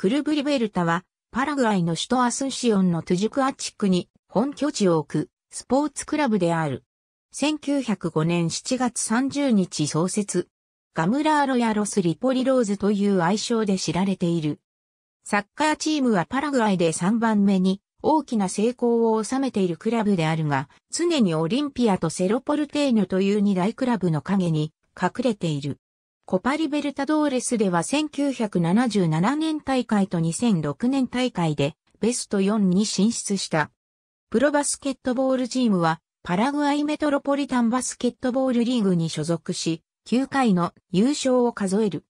クルブリベルタは、パラグアイの首都アスンシオンのトゥジュクア地区に本拠地を置くスポーツクラブである。1905年7月30日創設。ガムラーロやロスリポリローズという愛称で知られている。サッカーチームはパラグアイで3番目に大きな成功を収めているクラブであるが、常にオリンピアとセロポルテーヌという2大クラブの陰に隠れている。コパリベルタドーレスでは1977年大会と2006年大会でベスト4に進出した。プロバスケットボールチームはパラグアイメトロポリタンバスケットボールリーグに所属し、9回の優勝を数える。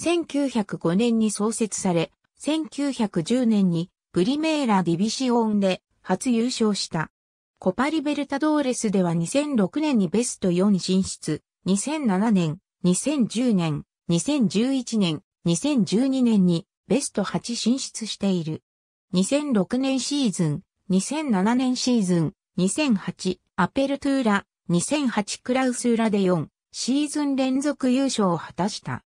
1905年に創設され、1910年にプリメーラディビシオンで初優勝した。コパリベルタドーレスでは2006年にベスト4進出、2007年、2010年、2011年、2012年にベスト8進出している。2006年シーズン、2007年シーズン、2008アペルトゥーラ、2008クラウスーラで4シーズン連続優勝を果たした。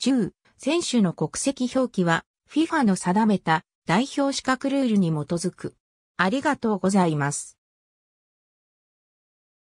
中、選手の国籍表記は FIFA の定めた代表資格ルールに基づく。ありがとうございます。